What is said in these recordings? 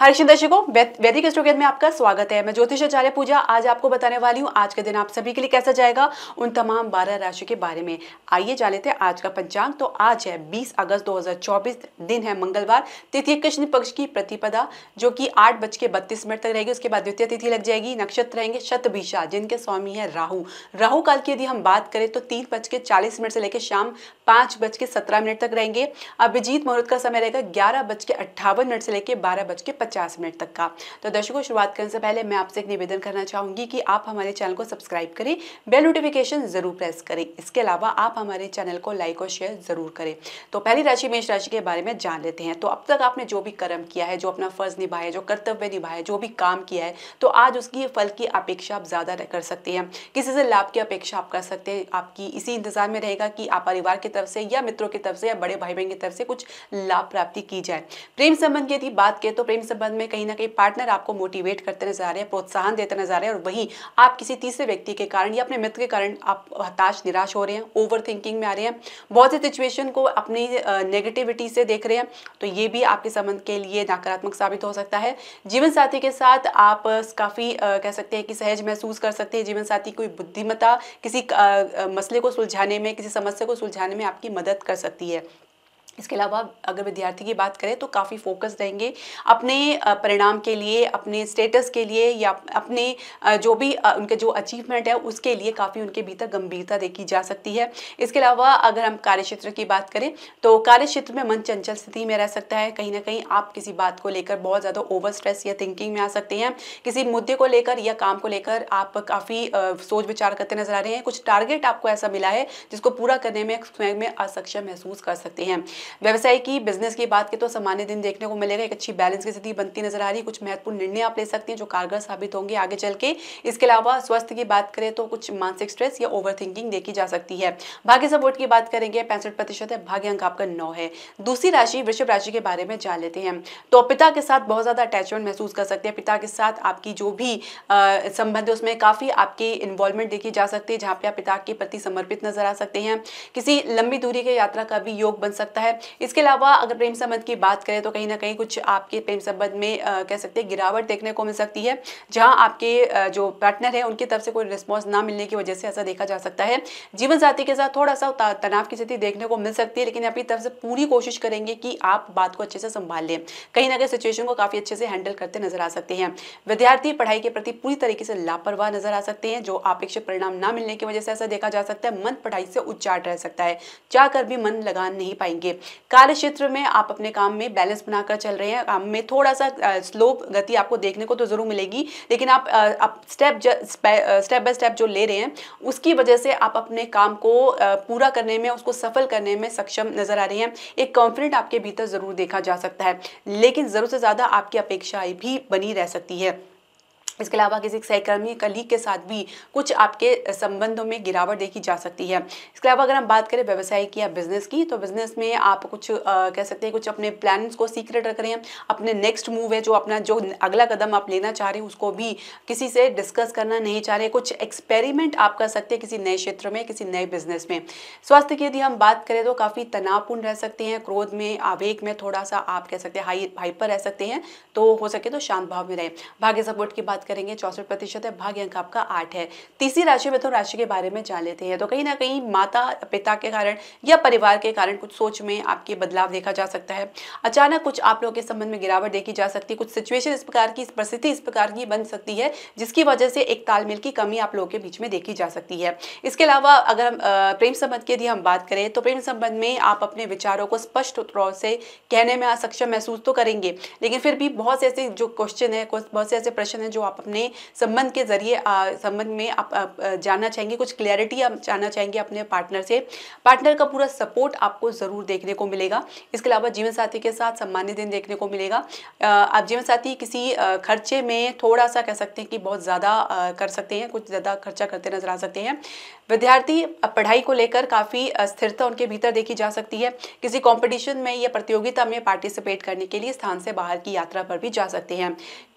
Harrison दर्शकों वैदिक स्टोकेद में आपका स्वागत है मैं ज्योतिष आचार्य पूजा आज आपको बताने वाली हूँ आज का दिन आप सभी के लिए कैसा जाएगा उन तमाम बारह राशि के बारे में आइए जान लेते हैं आज का पंचांग तो आज है 20 अगस्त 2024 दिन है मंगलवार तिथि कृष्ण पक्ष की प्रतिपदा जो कि आठ बज के बत्तीस मिनट तक रहेगी उसके बाद द्वितीय तिथि लग जाएगी नक्षत्र रहेंगे शतभिषा जिनके स्वामी है राहु राहु काल की यदि हम बात करें तो तीन बज के चालीस मिनट से लेकर शाम पाँच बज के सत्रह मिनट तक रहेंगे अभिजीत मुहूर्त का समय रहेगा ग्यारह बज के अट्ठावन मिनट से लेकर बारह बज के पचास मिनट तक का तो दर्शकों शुरुआत करने से पहले मैं आपसे एक निवेदन करना चाहूंगी कि आप हमारे चैनल को सब्सक्राइब करें बेल नोटिफिकेशन ज़रूर प्रेस करें इसके अलावा आप हमारे चैनल को लाइक और शेयर ज़रूर करें तो पहली राशि मेष राशि के बारे में जान लेते हैं तो अब तक आपने जो भी कर्म किया है जो अपना फ़र्ज निभाया है जो कर्तव्य निभाया है जो भी काम किया है तो आज उसकी फल की अपेक्षा आप ज़्यादा कर सकते हैं किसी से लाभ की अपेक्षा आप कर सकते हैं आपकी इसी इंतज़ार में रहेगा कि आप परिवार की तरफ से या मित्रों की तरफ से या बड़े भाई बहन की तरफ से कुछ लाभ प्राप्ति की जाए प्रेम संबंध की यदि बात करें तो प्रेम संबंध में कहीं ना कहीं पार्टनर आपको मोटिवेट करते नजर आ रहे हैं प्रोत्साहन देते नजर आ रहे हैं और वहीं आप किसी तीसरे व्यक्ति के कारण या अपने मित्र के कारण आप हताश निराश हो रहे हैं ओवर थिंकिंग में आ रहे हैं बहुत सी सिचुएशन को अपनी नेगेटिविटी से देख रहे हैं तो ये भी आपके संबंध के लिए नकारात्मक साबित हो सकता है जीवन साथी के साथ आप काफ़ी कह सकते हैं कि सहज महसूस कर सकते हैं जीवन साथी कोई बुद्धिमता किसी मसले को सुलझाने में किसी समस्या को सुलझाने में आपकी मदद कर सकती है इसके अलावा अगर विद्यार्थी की बात करें तो काफ़ी फोकस रहेंगे अपने परिणाम के लिए अपने स्टेटस के लिए या अपने जो भी उनके जो अचीवमेंट है उसके लिए काफ़ी उनके भीतर गंभीरता देखी जा सकती है इसके अलावा अगर हम कार्यक्षेत्र की बात करें तो कार्यक्षेत्र में मन चंचल स्थिति में रह सकता है कहीं ना कहीं आप किसी बात को लेकर बहुत ज़्यादा ओवर स्ट्रेस या थिंकिंग में आ सकते हैं किसी मुद्दे को लेकर या काम को लेकर आप काफ़ी सोच विचार करते नजर आ रहे हैं कुछ टारगेट आपको ऐसा मिला है जिसको पूरा करने में स्वयं में असक्षम महसूस कर सकते हैं व्यवसाय की बिजनेस की बात की तो सामान्य दिन देखने को मिलेगा एक अच्छी बैलेंस की स्थिति बनती नजर आ रही कुछ महत्वपूर्ण निर्णय आप ले सकते हैं जो कारगर साबित होंगे आगे चल के इसके अलावा स्वास्थ्य की बात करें तो कुछ मानसिक स्ट्रेस या ओवर देखी जा सकती है भाग्य सपोर्ट की बात करेंगे पैंसठ प्रतिशत है भाग्य अंक आपका नौ है दूसरी राशि वृषभ राशि के बारे में जान लेते हैं तो पिता के साथ बहुत ज़्यादा अटैचमेंट महसूस कर सकते हैं पिता के साथ आपकी जो भी संबंध है उसमें काफ़ी आपकी इन्वॉल्वमेंट देखी जा सकती है जहां पे आप पिता के प्रति समर्पित नजर आ सकते हैं किसी लंबी दूरी के यात्रा का भी योग बन सकता है है इसके अलावा अगर प्रेम संबंध की बात करें तो कहीं ना कहीं कुछ आपके प्रेम संबंध में आ, कह सकते हैं गिरावट देखने को मिल सकती है जहाँ आपके जो पार्टनर है उनकी तरफ से कोई रिस्पॉन्स ना मिलने की वजह से ऐसा देखा जा सकता है जीवन साथी के साथ थोड़ा सा तनाव की स्थिति देखने को मिल सकती है लेकिन अपनी तरफ से पूरी कोशिश करेंगे कि आप बात को अच्छे से संभाल लें कहीं ना कहीं सिचुएशन को काफ़ी अच्छे से हैंडल करते नजर आ सकते हैं विद्यार्थी पढ़ाई के प्रति पूरी तरीके से लापरवाह नजर आ सकते हैं जो अपेक्षित परिणाम ना मिलने की वजह से ऐसा देखा जा सकता है मन पढ़ाई से उच्चाट रह सकता है चाहकर भी मन लगा नहीं पाएंगे कार्य क्षेत्र में आप अपने काम में बैलेंस बनाकर चल रहे हैं काम में थोड़ा सा स्लो गति आपको देखने को तो ज़रूर मिलेगी लेकिन आप स्टेप स्टेप बाय स्टेप जो ले रहे हैं उसकी वजह से आप अपने काम को पूरा करने में उसको सफल करने में सक्षम नज़र आ रहे हैं एक कॉन्फिडेंट आपके भीतर ज़रूर देखा जा सकता है लेकिन ज़रूर से ज़्यादा आपकी अपेक्षाएं भी बनी रह सकती है इसके अलावा किसी सहकर्मी कलीग के साथ भी कुछ आपके संबंधों में गिरावट देखी जा सकती है इसके अलावा अगर हम बात करें व्यवसाय की या बिजनेस की तो बिजनेस में आप कुछ आ, कह सकते हैं कुछ अपने प्लान्स को सीक्रेट रख रहे हैं अपने नेक्स्ट मूव है जो अपना जो अगला कदम आप लेना चाह रहे हैं उसको भी किसी से डिस्कस करना नहीं चाह रहे कुछ एक्सपेरिमेंट आप कर सकते हैं किसी नए क्षेत्र में किसी नए बिजनेस में स्वास्थ्य की यदि हम बात करें तो काफ़ी तनावपूर्ण रह सकते हैं क्रोध में आवेग में थोड़ा सा आप कह सकते हैं हाई हाइपर रह सकते हैं तो हो सके तो शांत भाव में रहें भाग्य सपोर्ट की बात करेंगे चौसठ प्रतिशत है भाग्य अंक आपका आठ है तीसरी राशि में तो राशि के बारे में जान लेते हैं तो कहीं ना कहीं माता पिता के कारण या परिवार के कारण कुछ सोच में आपके बदलाव देखा जा सकता है अचानक कुछ आप लोगों के संबंध में गिरावट देखी जा सकती है कुछ सिचुएशन इस प्रकार की परिस्थिति इस प्रकार की बन सकती है जिसकी वजह से एक तालमेल की कमी आप लोगों के बीच में देखी जा सकती है इसके अलावा अगर हम प्रेम संबंध की यदि हम बात करें तो प्रेम संबंध में आप अपने विचारों को स्पष्ट तौर से कहने में सक्षम महसूस तो करेंगे लेकिन फिर भी बहुत से ऐसे जो क्वेश्चन है बहुत से ऐसे प्रश्न हैं जो आप अपने संबंध के जरिए संबंध में आप, आप जानना चाहेंगे कुछ क्लैरिटी आप जानना चाहेंगे अपने पार्टनर से पार्टनर का पूरा सपोर्ट आपको ज़रूर देखने को मिलेगा इसके अलावा जीवन साथी के साथ सम्मान्य दिन देखने को मिलेगा आप जीवन साथी किसी खर्चे में थोड़ा सा कह सकते हैं कि बहुत ज़्यादा कर सकते हैं कुछ ज़्यादा खर्चा करते नजर आ सकते हैं विद्यार्थी पढ़ाई को लेकर काफ़ी स्थिरता उनके भीतर देखी जा सकती है किसी कॉम्पिटिशन में या प्रतियोगिता में पार्टिसिपेट करने के लिए स्थान से बाहर की यात्रा पर भी जा सकते हैं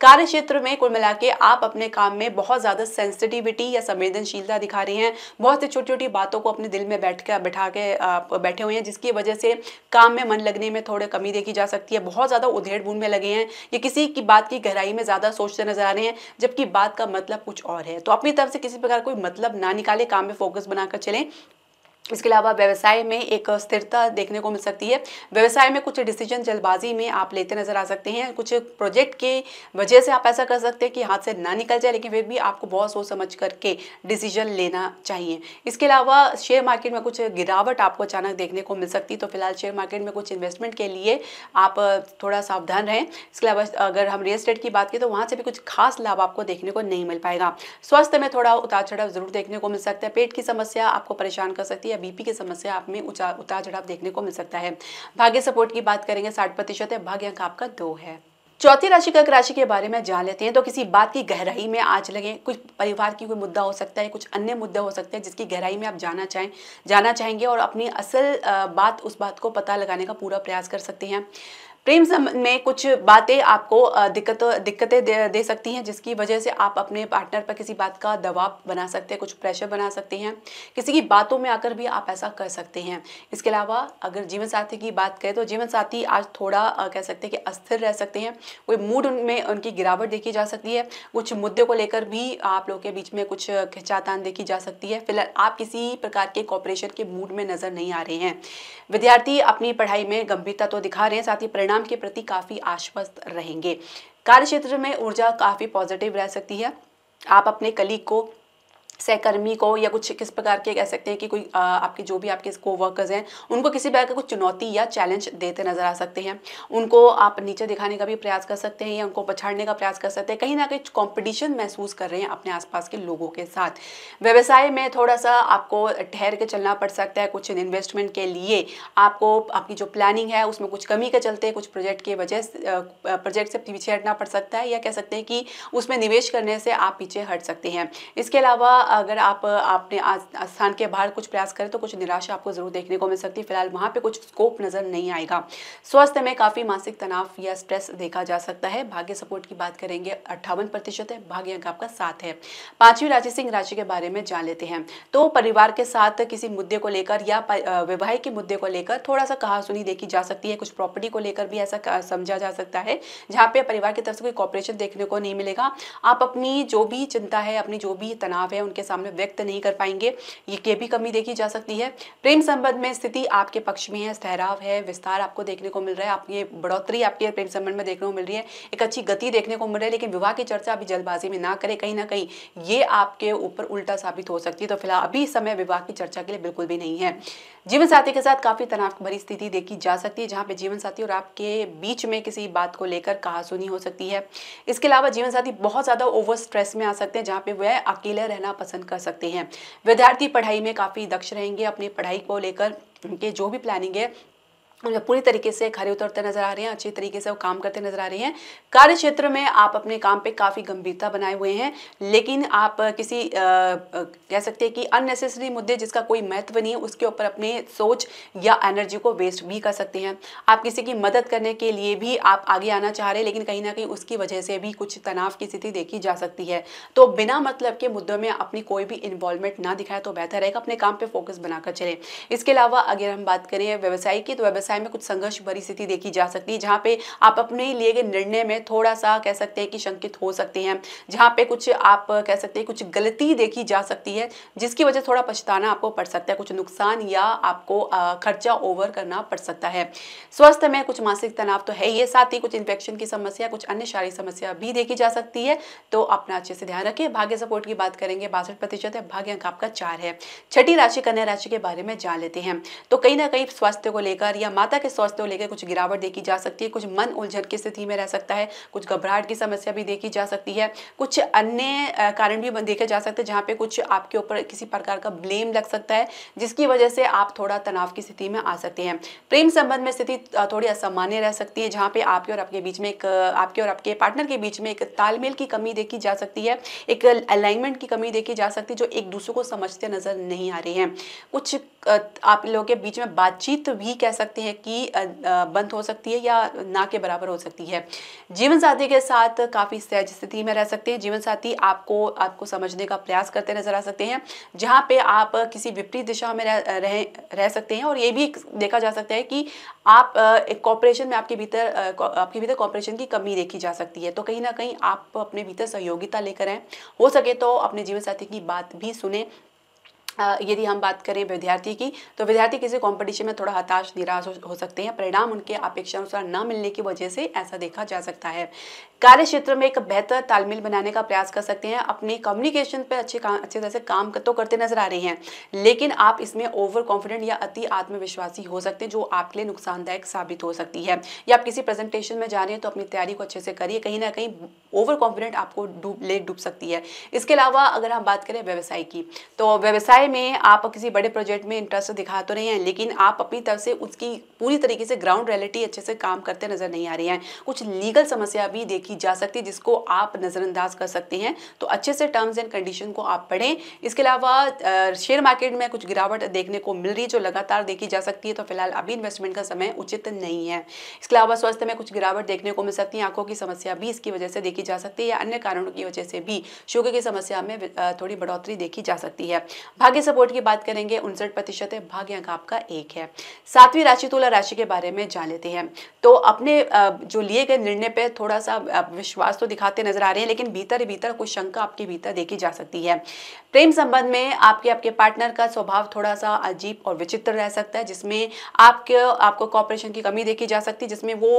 कार्य क्षेत्र में कुल मिला के आप अपने काम में बहुत ज़्यादा सेंसिटिविटी या संवेदनशीलता दिखा रही हैं बहुत सी छोटी छोटी बातों को अपने दिल में बैठ कर बैठा के आप बैठे हुए हैं जिसकी वजह से काम में मन लगने में थोड़ी कमी देखी जा सकती है बहुत ज़्यादा उधेड़ बुन में लगे हैं ये किसी की बात की गहराई में ज़्यादा सोचते नजर आ रहे हैं जबकि बात का मतलब कुछ और है तो अपनी तरफ से किसी प्रकार कोई मतलब ना निकाले काम में फोकस बनाकर चलें इसके अलावा व्यवसाय में एक स्थिरता देखने को मिल सकती है व्यवसाय में कुछ डिसीजन जल्दबाजी में आप लेते नजर आ सकते हैं कुछ प्रोजेक्ट के वजह से आप ऐसा कर सकते हैं कि हाथ से ना निकल जाए लेकिन फिर भी आपको बहुत सोच समझ करके डिसीजन लेना चाहिए इसके अलावा शेयर मार्केट में कुछ गिरावट आपको अचानक देखने को मिल सकती है तो फिलहाल शेयर मार्केट में कुछ इन्वेस्टमेंट के लिए आप थोड़ा सावधान रहें इसके अलावा अगर हम रियल स्टेट की बात करें तो वहाँ से भी कुछ खास लाभ आपको देखने को नहीं मिल पाएगा स्वास्थ्य में थोड़ा उतार चढ़ाव जरूर देखने को मिल सकता है पेट की समस्या आपको परेशान कर सकती है या बीपी की समस्या आप में उतार चढ़ाव देखने को मिल सकता है भाग्य सपोर्ट की बात करेंगे साठ प्रतिशत है भाग्य अंक आपका दो है चौथी राशि कर्क राशि के बारे में जान लेते हैं तो किसी बात की गहराई में आज लगे कुछ परिवार की कोई मुद्दा हो सकता है कुछ अन्य मुद्दे हो सकते हैं जिसकी गहराई में आप जाना चाहें जाना चाहेंगे और अपनी असल बात उस बात को पता लगाने का पूरा प्रयास कर सकते हैं प्रेम में कुछ बातें आपको दिक्कत दिक्कतें दे, दे सकती हैं जिसकी वजह से आप अपने पार्टनर पर किसी बात का दबाव बना सकते हैं कुछ प्रेशर बना सकते हैं किसी की बातों में आकर भी आप ऐसा कर सकते हैं इसके अलावा अगर जीवन साथी की बात करें तो जीवन साथी आज थोड़ा कह सकते हैं कि अस्थिर रह सकते हैं कोई मूड उनमें उनकी गिरावट देखी जा सकती है कुछ मुद्दे को लेकर भी आप लोगों के बीच में कुछ खिंचातान देखी जा सकती है फिलहाल आप किसी प्रकार के कॉपरेशन के मूड में नजर नहीं आ रहे हैं विद्यार्थी अपनी पढ़ाई में गंभीरता तो दिखा रहे हैं साथ ही परिणाम परिणाम के प्रति काफ़ी आश्वस्त रहेंगे कार्य क्षेत्र में ऊर्जा काफ़ी पॉजिटिव रह सकती है आप अपने कलीग को सहकर्मी को या कुछ किस प्रकार के कह सकते हैं कि कोई आपके जो भी आपके को वर्कर्स हैं उनको किसी प्रकार का कुछ चुनौती या चैलेंज देते नजर आ सकते हैं उनको आप नीचे दिखाने का भी प्रयास कर सकते हैं या उनको पछाड़ने का प्रयास कर सकते हैं कहीं ना कहीं कॉम्पिटिशन महसूस कर रहे हैं अपने आसपास के लोगों के साथ व्यवसाय में थोड़ा सा आपको ठहर के चलना पड़ सकता है कुछ इन्वेस्टमेंट के लिए आपको आपकी जो प्लानिंग है उसमें कुछ कमी के चलते कुछ प्रोजेक्ट के वजह प्रोजेक्ट से पीछे हटना पड़ सकता है या कह सकते हैं कि उसमें निवेश करने से आप पीछे हट सकते हैं इसके अलावा अगर आप आपने स्थान के बाहर कुछ प्रयास करें तो कुछ निराशा आपको ज़रूर देखने को मिल सकती है फिलहाल वहाँ पर कुछ स्कोप नज़र नहीं आएगा स्वास्थ्य में काफ़ी मानसिक तनाव या स्ट्रेस देखा जा सकता है भाग्य सपोर्ट की बात करेंगे अट्ठावन प्रतिशत है भाग्य अंक आपका साथ है पांचवी राशि सिंह राशि के बारे में जान लेते हैं तो परिवार के साथ किसी मुद्दे को लेकर या विवाह के मुद्दे को लेकर थोड़ा सा कहा सुनी देखी जा सकती है कुछ प्रॉपर्टी को लेकर भी ऐसा समझा जा सकता है जहाँ पे परिवार की तरफ से कोई कॉपरेशन देखने को नहीं मिलेगा आप अपनी जो भी चिंता है अपनी जो भी तनाव है उनके सामने व्यक्त नहीं कर पाएंगे ये के भी कमी देखी जा सकती है प्रेम संबंध में स्थिति आपके पक्ष में है ठहराव है विस्तार आपको देखने को मिल रहा है आपकी बढ़ोतरी आपके प्रेम संबंध में देखने को मिल रही है एक अच्छी गति देखने को मिल रही है लेकिन विवाह की चर्चा अभी जल्दबाजी में ना करें कहीं ना कहीं ये आपके ऊपर उल्टा साबित हो सकती है तो फिलहाल अभी समय विवाह की चर्चा के लिए बिल्कुल भी नहीं है जीवन साथी के साथ काफ़ी तनाव भरी स्थिति देखी जा सकती है जहाँ पे जीवन साथी और आपके बीच में किसी बात को लेकर कहासुनी हो सकती है इसके अलावा जीवन साथी बहुत ज़्यादा ओवर स्ट्रेस में आ सकते हैं जहाँ पे वह अकेले रहना पसंद कर सकते हैं विद्यार्थी पढ़ाई में काफ़ी दक्ष रहेंगे अपनी पढ़ाई को लेकर उनके जो भी प्लानिंग है मतलब पूरी तरीके से खरे उतरते नजर आ रहे हैं अच्छी तरीके से वो काम करते नजर आ रहे हैं कार्य क्षेत्र में आप अपने काम पे काफ़ी गंभीरता बनाए हुए हैं लेकिन आप किसी कह सकते हैं कि अननेसेसरी मुद्दे जिसका कोई महत्व नहीं है उसके ऊपर अपने सोच या एनर्जी को वेस्ट भी कर सकते हैं आप किसी की मदद करने के लिए भी आप आगे आना चाह रहे हैं लेकिन कहीं ना कहीं उसकी वजह से भी कुछ तनाव की स्थिति देखी जा सकती है तो बिना मतलब के मुद्दों में अपनी कोई भी इन्वॉल्वमेंट ना दिखाए तो बेहतर रहेगा अपने काम पर फोकस बनाकर चले इसके अलावा अगर हम बात करें व्यवसाय की तो व्यवसाय व्यवसाय में कुछ संघर्ष भरी स्थिति देखी जा सकती है जहाँ पे आप अपने लिए गए निर्णय में थोड़ा सा कह सकते हैं कि शंकित हो सकते हैं जहाँ पे कुछ आप कह सकते हैं कुछ गलती देखी जा सकती है जिसकी वजह थोड़ा पछताना आपको पड़ सकता है कुछ नुकसान या आपको खर्चा ओवर करना पड़ सकता है स्वास्थ्य में कुछ मानसिक तनाव तो है ही साथ ही कुछ इन्फेक्शन की समस्या कुछ अन्य शारीरिक समस्या भी देखी जा सकती है तो अपना अच्छे से ध्यान रखें भाग्य सपोर्ट की बात करेंगे बासठ प्रतिशत है भाग्य अंक आपका चार है छठी राशि कन्या राशि के बारे में जान लेते हैं तो कहीं ना कहीं स्वास्थ्य को लेकर या माता के स्वास्थ्य को लेकर कुछ गिरावट देखी जा सकती है कुछ मन उलझन की स्थिति में रह सकता है कुछ घबराहट की समस्या भी देखी जा सकती है कुछ अन्य कारण भी देखे जा सकते हैं जहाँ पे कुछ आपके ऊपर किसी प्रकार का ब्लेम लग सकता है जिसकी वजह से आप थोड़ा तनाव की स्थिति में आ सकते हैं प्रेम संबंध में स्थिति थोड़ी असामान्य रह सकती है जहाँ पे आपके और आपके बीच में एक आपके और आपके पार्टनर के बीच में एक तालमेल की कमी देखी जा सकती है एक अलाइनमेंट की कमी देखी जा सकती है जो एक दूसरे को समझते नजर नहीं आ रही है कुछ आप लोगों के बीच में बातचीत भी कह सकते सकती है कि बंद हो सकती है या ना के बराबर हो सकती है जीवन साथी के साथ काफ़ी सहज स्थिति में रह सकते हैं जीवन साथी आपको आपको समझने का प्रयास करते नजर आ सकते हैं जहाँ पे आप किसी विपरीत दिशा में रह, रह रह सकते हैं और ये भी देखा जा सकता है कि आप एक कॉपरेशन में आपके भीतर आपके भीतर कॉपरेशन की कमी देखी जा सकती है तो कहीं ना कहीं आप अपने भीतर सहयोगिता लेकर आए हो सके तो अपने जीवन साथी की बात भी सुने यदि हम बात करें विद्यार्थी की तो विद्यार्थी किसी कंपटीशन में थोड़ा हताश निराश हो सकते हैं परिणाम उनके अपेक्षा अनुसार न मिलने की वजह से ऐसा देखा जा सकता है कार्य क्षेत्र में एक बेहतर तालमेल बनाने का प्रयास कर सकते हैं अपने कम्युनिकेशन पर अच्छे अच्छे तरह से काम तो करते नजर आ रहे हैं लेकिन आप इसमें ओवर कॉन्फिडेंट या अति आत्मविश्वासी हो सकते हैं जो आपके लिए नुकसानदायक साबित हो सकती है या आप किसी प्रेजेंटेशन में जा रहे हैं तो अपनी तैयारी को अच्छे से करिए कहीं ना कहीं ओवर कॉन्फिडेंट आपको डूब ले डूब सकती है इसके अलावा अगर हम बात करें व्यवसाय की तो व्यवसाय समुदाय में आप किसी बड़े प्रोजेक्ट में इंटरेस्ट दिखा तो रहे हैं लेकिन आप अपनी तरफ से उसकी पूरी तरीके से ग्राउंड रियलिटी अच्छे से काम करते नज़र नहीं आ रही हैं कुछ लीगल समस्या भी देखी जा सकती है जिसको आप नज़रअंदाज कर सकते हैं तो अच्छे से टर्म्स एंड कंडीशन को आप पढ़ें इसके अलावा शेयर मार्केट में कुछ गिरावट देखने को मिल रही है जो लगातार देखी जा सकती है तो फिलहाल अभी इन्वेस्टमेंट का समय उचित नहीं है इसके अलावा स्वास्थ्य में कुछ गिरावट देखने को मिल सकती है आंखों की समस्या भी इसकी वजह से देखी जा सकती है या अन्य कारणों की वजह से भी शुगर की समस्या में थोड़ी बढ़ोतरी देखी जा सकती है भाग्य भाग्य सपोर्ट की बात करेंगे उनसठ प्रतिशत है भाग्य अंक आपका एक है सातवीं राशि तुला राशि के बारे में जान लेते हैं तो अपने जो लिए गए निर्णय पे थोड़ा सा विश्वास तो दिखाते नजर आ रहे हैं लेकिन भीतर भीतर कुछ शंका आपके भीतर देखी जा सकती है प्रेम संबंध में आपके आपके पार्टनर का स्वभाव थोड़ा सा अजीब और विचित्र रह सकता है जिसमें आपके आपको कॉपरेशन की कमी देखी जा सकती है जिसमें वो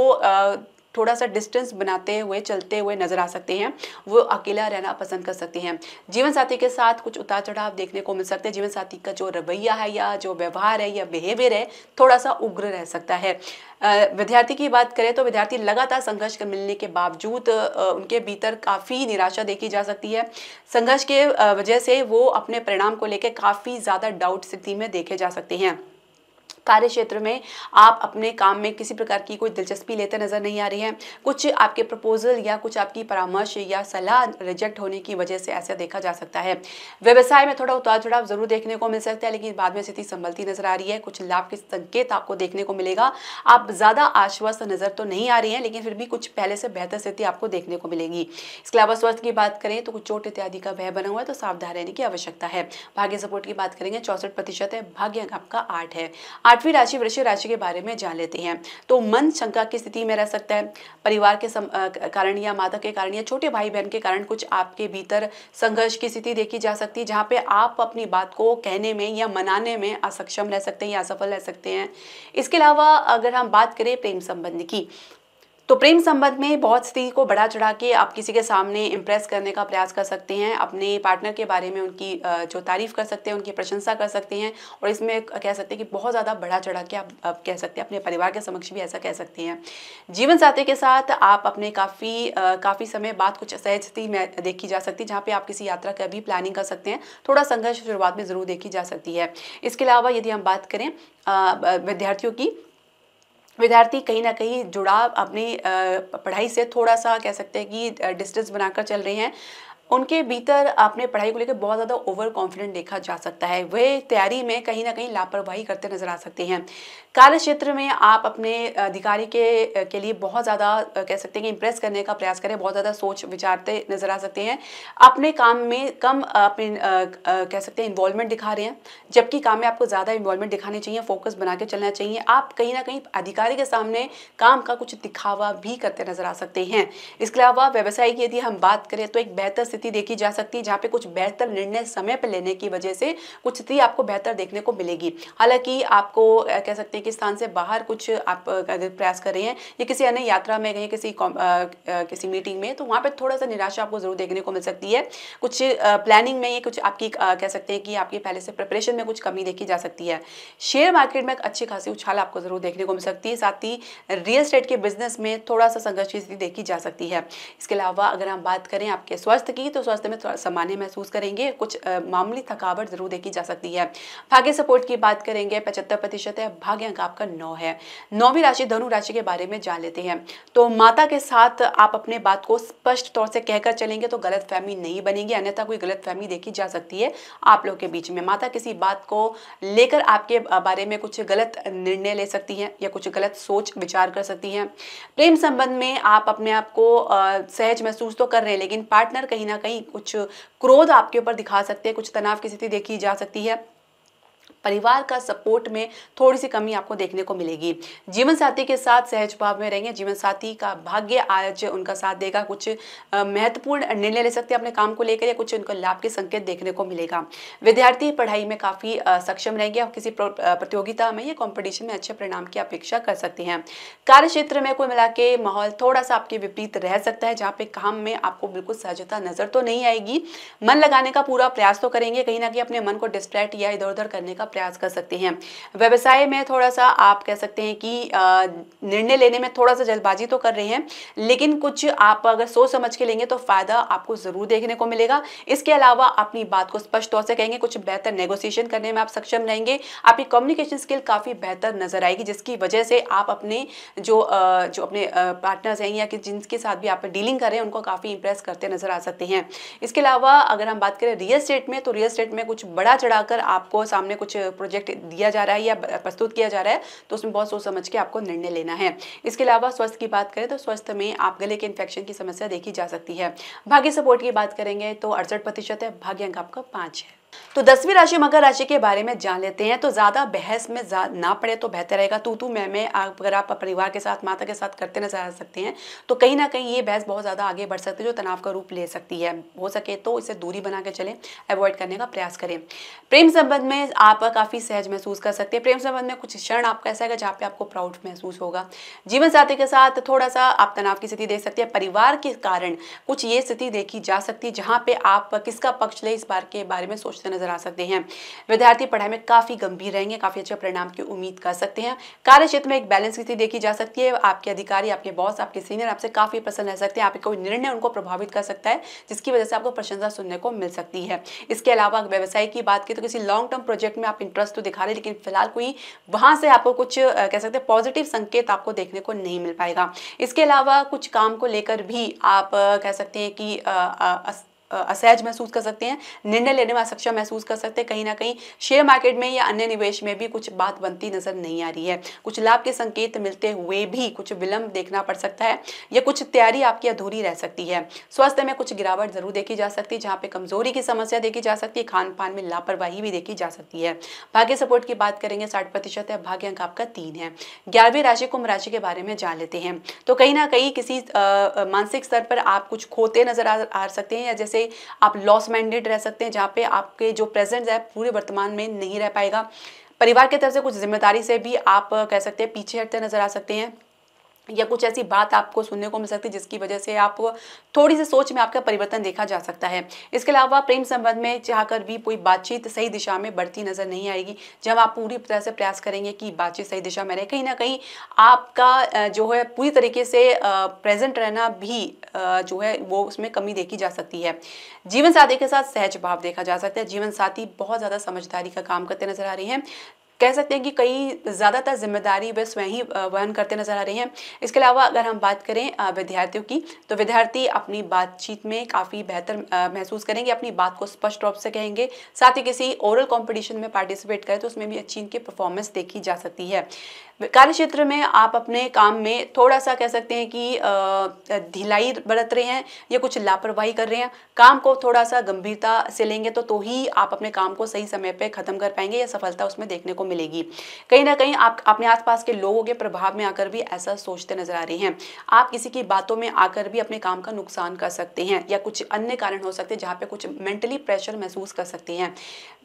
थोड़ा सा डिस्टेंस बनाते हुए चलते हुए नजर आ सकते हैं वो अकेला रहना पसंद कर सकते हैं जीवन साथी के साथ कुछ उतार चढ़ाव देखने को मिल सकते हैं जीवन साथी का जो रवैया है या जो व्यवहार है या बिहेवियर है थोड़ा सा उग्र रह सकता है विद्यार्थी की बात करें तो विद्यार्थी लगातार संघर्ष के मिलने के बावजूद उनके भीतर काफ़ी निराशा देखी जा सकती है संघर्ष के वजह से वो अपने परिणाम को लेकर काफ़ी ज़्यादा डाउट स्थिति में देखे जा सकते हैं कार्य क्षेत्र में आप अपने काम में किसी प्रकार की कोई दिलचस्पी लेते नज़र नहीं आ रही है कुछ आपके प्रपोजल या कुछ आपकी परामर्श या सलाह रिजेक्ट होने की वजह से ऐसा देखा जा सकता है व्यवसाय में थोड़ा उतार चढ़ाव जरूर देखने को मिल सकता है लेकिन बाद में स्थिति संभलती नजर आ रही है कुछ लाभ के संकेत आपको देखने को मिलेगा आप ज़्यादा आश्वस्त नज़र तो नहीं आ रही है लेकिन फिर भी कुछ पहले से बेहतर स्थिति आपको देखने को मिलेगी इसके अलावा स्वास्थ्य की बात करें तो कुछ चोट इत्यादि का भय बना हुआ है तो सावधान रहने की आवश्यकता है भाग्य सपोर्ट की बात करेंगे चौसठ प्रतिशत है भाग्य आपका आठ है आठवीं राशि वृश्चिक राशि के बारे में जान लेते हैं तो मन शंका की स्थिति में रह सकता है परिवार के कारण या माता के कारण या छोटे भाई बहन के कारण कुछ आपके भीतर संघर्ष की स्थिति देखी जा सकती है जहाँ पे आप अपनी बात को कहने में या मनाने में असक्षम रह सकते हैं या असफल रह सकते हैं इसके अलावा अगर हम बात करें प्रेम संबंध की तो प्रेम संबंध में बहुत स्त्री को बढ़ा चढ़ा के आप किसी के सामने इम्प्रेस करने का प्रयास कर सकते हैं अपने पार्टनर के बारे में उनकी जो तारीफ कर सकते हैं उनकी प्रशंसा कर सकते हैं और इसमें कह सकते हैं कि बहुत ज़्यादा बढ़ा चढ़ा के आप, आप कह सकते हैं अपने परिवार के समक्ष भी ऐसा कह सकते हैं जीवन साथी के साथ आप अपने काफ़ी काफ़ी समय बाद कुछ सहजती में देखी जा सकती है जहाँ पर आप किसी यात्रा का भी प्लानिंग कर सकते हैं थोड़ा संघर्ष शुरुआत में ज़रूर देखी जा सकती है इसके अलावा यदि हम बात करें विद्यार्थियों की विद्यार्थी कहीं ना कहीं जुड़ाव अपनी पढ़ाई से थोड़ा सा कह सकते हैं कि डिस्टेंस बनाकर चल रहे हैं उनके भीतर आपने पढ़ाई को लेकर बहुत ज़्यादा ओवर कॉन्फिडेंट देखा जा सकता है वे तैयारी में कहीं ना कहीं लापरवाही करते नजर आ सकते हैं कार्य क्षेत्र में आप अपने अधिकारी के के लिए बहुत ज़्यादा कह सकते हैं कि इम्प्रेस करने का प्रयास करें बहुत ज़्यादा सोच विचारते नजर आ सकते हैं अपने काम में कम अपने कह सकते हैं इन्वॉल्वमेंट दिखा रहे हैं जबकि काम में आपको ज़्यादा इन्वॉल्वमेंट दिखानी चाहिए फोकस बना के चलना चाहिए आप कहीं ना कहीं अधिकारी के सामने काम का कुछ दिखावा भी करते नजर आ सकते हैं इसके अलावा व्यवसाय की यदि हम बात करें तो एक बेहतर स्थिति स्थिति देखी जा सकती है जहाँ पे कुछ बेहतर निर्णय समय पर लेने की वजह से कुछ स्थिति आपको बेहतर देखने को मिलेगी हालांकि आपको कह सकते हैं कि स्थान से बाहर कुछ आप अगर प्रयास कर रहे हैं या किसी अन्य यात्रा में गए किसी आ, किसी मीटिंग में तो वहाँ पर थोड़ा सा निराशा आपको जरूर देखने को मिल सकती है कुछ प्लानिंग में ये कुछ आपकी कह सकते हैं कि आपकी पहले से प्रिपरेशन में कुछ कमी देखी जा सकती है शेयर मार्केट में एक अच्छी खासी उछाल आपको जरूर देखने को मिल सकती है साथ ही रियल स्टेट के बिजनेस में थोड़ा सा संघर्ष की स्थिति देखी जा सकती है इसके अलावा अगर हम बात करें आपके स्वास्थ्य की जाएगी तो स्वास्थ्य में थोड़ा सामान्य महसूस करेंगे कुछ मामूली थकावट जरूर देखी जा सकती है भाग्य सपोर्ट की बात करेंगे पचहत्तर प्रतिशत है भाग्य अंक आपका नौ है नौवीं राशि धनु राशि के बारे में जान लेते हैं तो माता के साथ आप अपने बात को स्पष्ट तौर से कहकर चलेंगे तो गलत फहमी नहीं बनेगी अन्यथा कोई गलत फहमी देखी जा सकती है आप लोग के बीच में माता किसी बात को लेकर आपके बारे में कुछ गलत निर्णय ले सकती हैं या कुछ गलत सोच विचार कर सकती हैं प्रेम संबंध में आप अपने आप को सहज महसूस तो कर रहे हैं लेकिन पार्टनर कहीं कहीं कुछ क्रोध आपके ऊपर दिखा सकते हैं कुछ तनाव की स्थिति देखी जा सकती है परिवार का सपोर्ट में थोड़ी सी कमी आपको देखने को मिलेगी जीवन साथी के साथ सहज भाव में रहेंगे जीवन साथी का भाग्य आज उनका साथ देगा कुछ महत्वपूर्ण निर्णय ले सकते हैं अपने काम को लेकर या कुछ उनको लाभ के संकेत देखने को मिलेगा विद्यार्थी पढ़ाई में काफ़ी सक्षम रहेंगे और किसी प्रतियोगिता में या कॉम्पिटिशन में अच्छे परिणाम की अपेक्षा कर सकते हैं कार्य क्षेत्र में कोई मिला के माहौल थोड़ा सा आपके विपरीत रह सकता है जहाँ पे काम में आपको बिल्कुल सहजता नजर तो नहीं आएगी मन लगाने का पूरा प्रयास तो करेंगे कहीं ना कहीं अपने मन को डिस्ट्रैक्ट या इधर उधर करने का प्रयास कर सकते हैं व्यवसाय में थोड़ा सा आप कह सकते हैं कि निर्णय लेने में थोड़ा सा जल्दबाजी तो कर रहे हैं लेकिन कुछ आप अगर सोच समझ के लेंगे तो फ़ायदा आपको ज़रूर देखने को मिलेगा इसके अलावा अपनी बात को स्पष्ट तौर से कहेंगे कुछ बेहतर नेगोशिएशन करने में आप सक्षम रहेंगे आपकी कम्युनिकेशन स्किल काफ़ी बेहतर नज़र आएगी जिसकी वजह से आप अपने जो जो अपने पार्टनर्स हैं या कि जिनके साथ भी आप डीलिंग कर रहे हैं उनको काफ़ी इंप्रेस करते नज़र आ सकते हैं इसके अलावा अगर हम बात करें रियल स्टेट में तो रियल स्टेट में कुछ बड़ा चढ़ाकर आपको सामने कुछ प्रोजेक्ट दिया जा रहा है या प्रस्तुत किया जा रहा है तो उसमें बहुत सोच समझ के आपको निर्णय लेना है इसके अलावा स्वास्थ्य की बात करें तो स्वास्थ्य में आप गले के इन्फेक्शन की समस्या देखी जा सकती है भाग्य सपोर्ट की बात करेंगे तो अड़सठ प्रतिशत है अंक आपका पाँच है तो दसवीं राशि मकर राशि के बारे में जान लेते हैं तो ज़्यादा बहस में ना पड़े तो बेहतर रहेगा तू तू मैं मैं अगर आप परिवार के साथ माता के साथ करते नजर आ सकते हैं तो कहीं ना कहीं ये बहस बहुत ज़्यादा आगे बढ़ सकती है जो तनाव का रूप ले सकती है हो सके तो इसे दूरी बना के चले अवॉइड करने का प्रयास करें प्रेम संबंध में आप काफ़ी सहज महसूस कर सकते हैं प्रेम संबंध में कुछ क्षण आपका ऐसा है जहाँ पे आपको प्राउड महसूस होगा जीवन साथी के साथ थोड़ा सा आप तनाव की स्थिति देख सकते हैं परिवार के कारण कुछ ये स्थिति देखी जा सकती है जहाँ पे आप किसका पक्ष ले इस बार के बारे में सोच सोचते नजर आ सकते हैं विद्यार्थी पढ़ाई में काफ़ी गंभीर रहेंगे काफ़ी अच्छे परिणाम की उम्मीद कर सकते हैं कार्य क्षेत्र में एक बैलेंस स्थिति देखी जा सकती है आपके अधिकारी आपके बॉस आपके सीनियर आपसे काफ़ी प्रसन्न रह सकते हैं आपके कोई निर्णय उनको प्रभावित कर सकता है जिसकी वजह से आपको प्रशंसा सुनने को मिल सकती है इसके अलावा व्यवसाय की बात की तो किसी लॉन्ग टर्म प्रोजेक्ट में आप इंटरेस्ट तो दिखा रहे लेकिन फिलहाल कोई वहां से आपको कुछ कह सकते हैं पॉजिटिव संकेत आपको देखने को नहीं मिल पाएगा इसके अलावा कुछ काम को लेकर भी आप कह सकते हैं कि असहज महसूस कर सकते हैं निर्णय लेने में असक्षम महसूस कर सकते हैं कहीं ना कहीं शेयर मार्केट में या अन्य निवेश में भी कुछ बात बनती नजर नहीं आ रही है कुछ लाभ के संकेत मिलते हुए भी कुछ विलंब देखना पड़ सकता है या कुछ तैयारी आपकी अधूरी रह सकती है स्वास्थ्य में कुछ गिरावट जरूर देखी जा सकती है जहाँ पे कमजोरी की समस्या देखी जा सकती है खान पान में लापरवाही भी देखी जा सकती है भाग्य सपोर्ट की बात करेंगे साठ प्रतिशत है भाग्य अंक आपका तीन है ग्यारहवीं राशि कुंभ राशि के बारे में जान लेते हैं तो कहीं ना कहीं किसी मानसिक स्तर पर आप कुछ खोते नजर आ, आ सकते हैं या जैसे आप लॉस माइंडेड रह सकते हैं जहाँ पे आपके जो प्रेजेंट है पूरे वर्तमान में नहीं रह पाएगा परिवार की तरफ से कुछ जिम्मेदारी से भी आप कह सकते हैं पीछे हटते नजर आ सकते हैं या कुछ ऐसी बात आपको सुनने को मिल सकती है जिसकी वजह से आप थोड़ी सी सोच में आपका परिवर्तन देखा जा सकता है इसके अलावा प्रेम संबंध में चाहकर भी कोई बातचीत सही दिशा में बढ़ती नजर नहीं आएगी जब आप पूरी तरह से प्रयास करेंगे कि बातचीत सही दिशा में रहे कहीं ना कहीं आपका जो है पूरी तरीके से प्रेजेंट रहना भी जो है वो उसमें कमी देखी जा सकती है जीवन साथी के साथ सहज भाव देखा जा सकता है जीवन साथी बहुत ज़्यादा समझदारी का काम करते नजर आ रही है कह सकते हैं कि कई ज़्यादातर जिम्मेदारी वे स्वयं ही वहन करते नजर आ रही हैं इसके अलावा अगर हम बात करें विद्यार्थियों की तो विद्यार्थी अपनी बातचीत में काफ़ी बेहतर महसूस करेंगे अपनी बात को स्पष्ट रूप से कहेंगे साथ ही किसी ओरल कॉम्पिटिशन में पार्टिसिपेट करें तो उसमें भी अच्छी इनकी परफॉर्मेंस देखी जा सकती है कार्य क्षेत्र में आप अपने काम में थोड़ा सा कह सकते हैं कि ढिलाई बरत रहे हैं या कुछ लापरवाही कर रहे हैं काम को थोड़ा सा गंभीरता से लेंगे तो तो ही आप अपने काम को सही समय पर खत्म कर पाएंगे या सफलता उसमें देखने को मिलेगी कहीं ना कहीं आप अपने आसपास के लोगों के प्रभाव में आकर भी ऐसा सोचते नजर आ रहे हैं आप किसी की बातों में आकर भी अपने काम का नुकसान कर सकते हैं या कुछ अन्य कारण हो सकते हैं जहाँ पे कुछ मेंटली प्रेशर महसूस कर सकते हैं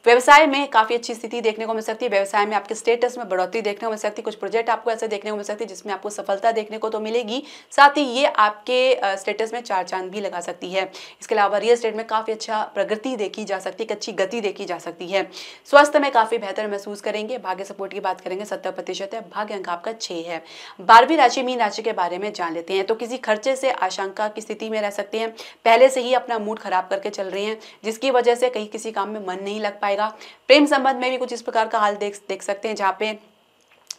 व्यवसाय में काफ़ी अच्छी स्थिति देखने को मिल सकती है व्यवसाय में आपके स्टेटस में बढ़ोतरी देखने को मिल सकती है कुछ प्रोजेक्ट आपको ऐसे देखने को मिल सकती है जिसमें आपको सफलता देखने को तो मिलेगी साथ ही ये आपके स्टेटस में चार चांद भी लगा सकती है इसके अलावा रियल स्टेट में काफ़ी अच्छा प्रगति देखी जा सकती है एक अच्छी गति देखी जा सकती है स्वास्थ्य में काफ़ी बेहतर महसूस करेंगे भाग्य सपोर्ट की बात करेंगे सत्तर प्रतिशत है भाग्य अंक आपका छः है बारहवीं राशि मीन राशि के बारे में जान लेते हैं तो किसी खर्चे से आशंका की स्थिति में रह सकते हैं पहले से ही अपना मूड खराब करके चल रहे हैं जिसकी वजह से कहीं किसी काम में मन नहीं लग पाए आएगा प्रेम संबंध में भी कुछ इस प्रकार का हाल देख देख सकते हैं जहाँ पे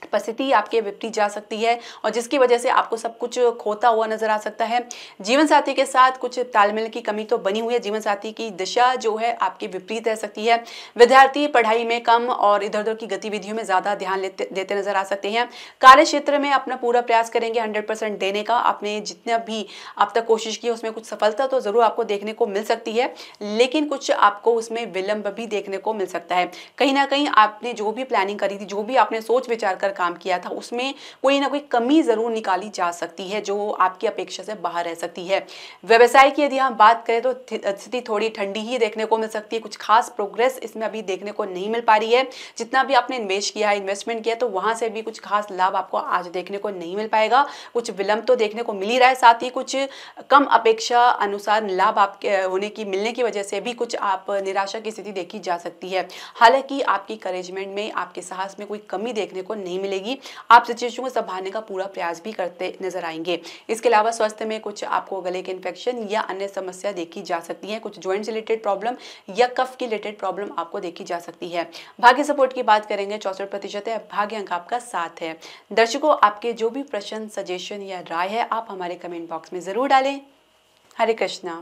परिस्थिति आपके विपरीत जा सकती है और जिसकी वजह से आपको सब कुछ खोता हुआ नजर आ सकता है जीवन साथी के साथ कुछ तालमेल की कमी तो बनी हुई है जीवन साथी की दिशा जो है आपके विपरीत रह सकती है विद्यार्थी पढ़ाई में कम और इधर उधर की गतिविधियों में ज्यादा ध्यान देते नजर आ सकते हैं कार्य क्षेत्र में अपना पूरा प्रयास करेंगे हंड्रेड देने का आपने जितना भी अब तक कोशिश की उसमें कुछ सफलता तो जरूर आपको देखने को मिल सकती है लेकिन कुछ आपको उसमें विलंब भी देखने को मिल सकता है कहीं ना कहीं आपने जो भी प्लानिंग करी थी जो भी आपने सोच विचार कर मिलकर काम किया था उसमें कोई ना कोई कमी ज़रूर निकाली जा सकती है जो आपकी अपेक्षा से बाहर रह सकती है व्यवसाय की यदि हम बात करें तो स्थिति थोड़ी ठंडी ही देखने को मिल सकती है कुछ खास प्रोग्रेस इसमें अभी देखने को नहीं मिल पा रही है जितना भी आपने इन्वेस्ट किया इन्वेस्टमेंट किया तो वहां से भी कुछ खास लाभ आपको आज देखने को नहीं मिल पाएगा कुछ विलंब तो देखने को मिल ही रहा है साथ ही कुछ कम अपेक्षा अनुसार लाभ आपके होने की मिलने की वजह से भी कुछ आप निराशा की स्थिति देखी जा सकती है हालांकि आपकी करेजमेंट में आपके साहस में कोई कमी देखने को नहीं नहीं मिलेगी आप सिचुएशन को संभालने का पूरा प्रयास भी करते नजर आएंगे इसके अलावा स्वास्थ्य में कुछ आपको गले के इन्फेक्शन या अन्य समस्या देखी जा सकती है कुछ ज्वाइंट रिलेटेड प्रॉब्लम या कफ की रिलेटेड प्रॉब्लम आपको देखी जा सकती है भाग्य सपोर्ट की बात करेंगे चौसठ प्रतिशत है भाग्य अंक आपका साथ है दर्शकों आपके जो भी प्रश्न सजेशन या राय है आप हमारे कमेंट बॉक्स में जरूर डालें हरे कृष्णा